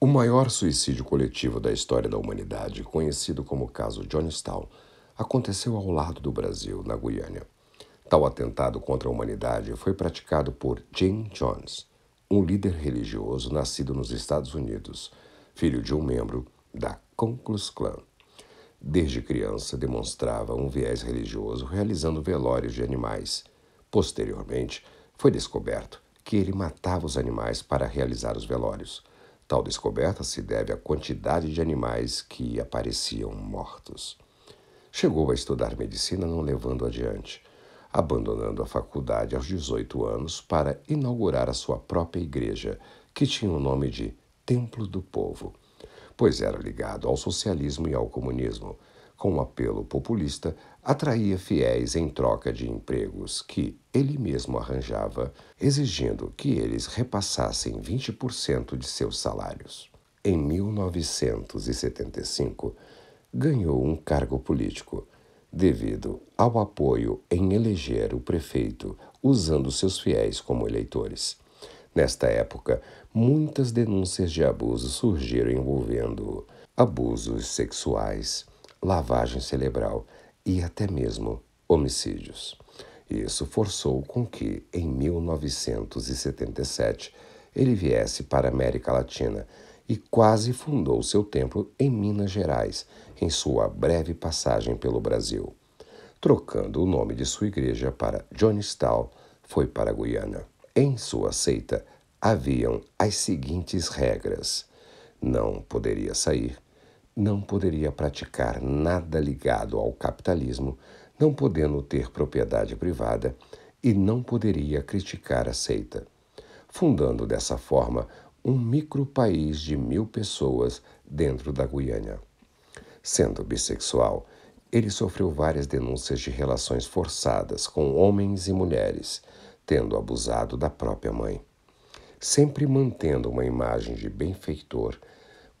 O maior suicídio coletivo da história da humanidade, conhecido como caso Johnstown, aconteceu ao lado do Brasil, na Guiânia. Tal atentado contra a humanidade foi praticado por Jim Jones, um líder religioso nascido nos Estados Unidos, filho de um membro da Ku Klux Klan. Desde criança demonstrava um viés religioso realizando velórios de animais. Posteriormente, foi descoberto que ele matava os animais para realizar os velórios. Tal descoberta se deve à quantidade de animais que apareciam mortos. Chegou a estudar medicina, não levando adiante, abandonando a faculdade aos 18 anos para inaugurar a sua própria igreja, que tinha o nome de Templo do Povo, pois era ligado ao socialismo e ao comunismo com o apelo populista, atraía fiéis em troca de empregos que ele mesmo arranjava, exigindo que eles repassassem 20% de seus salários. Em 1975, ganhou um cargo político, devido ao apoio em eleger o prefeito usando seus fiéis como eleitores. Nesta época, muitas denúncias de abuso surgiram envolvendo abusos sexuais, lavagem cerebral e até mesmo homicídios. Isso forçou com que, em 1977, ele viesse para a América Latina e quase fundou seu templo em Minas Gerais, em sua breve passagem pelo Brasil. Trocando o nome de sua igreja para Stahl, foi para Guiana. Em sua seita haviam as seguintes regras: não poderia sair, não poderia praticar nada ligado ao capitalismo, não podendo ter propriedade privada e não poderia criticar a seita, fundando dessa forma um micro país de mil pessoas dentro da Guiana. Sendo bissexual, ele sofreu várias denúncias de relações forçadas com homens e mulheres, tendo abusado da própria mãe. Sempre mantendo uma imagem de benfeitor,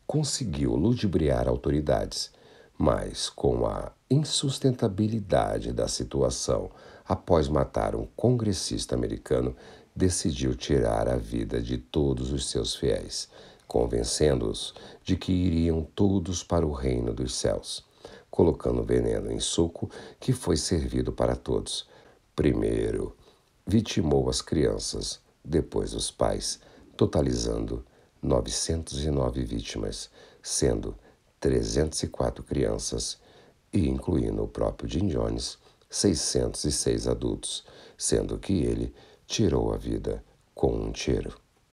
conseguiu ludibriar autoridades, mas com a insustentabilidade da situação após matar um congressista americano, decidiu tirar a vida de todos os seus fiéis, convencendo-os de que iriam todos para o reino dos céus, colocando veneno em suco que foi servido para todos. Primeiro, vitimou as crianças, depois os pais, totalizando 909 vítimas, sendo 304 crianças e, incluindo o próprio Jim Jones, 606 adultos, sendo que ele tirou a vida com um tiro.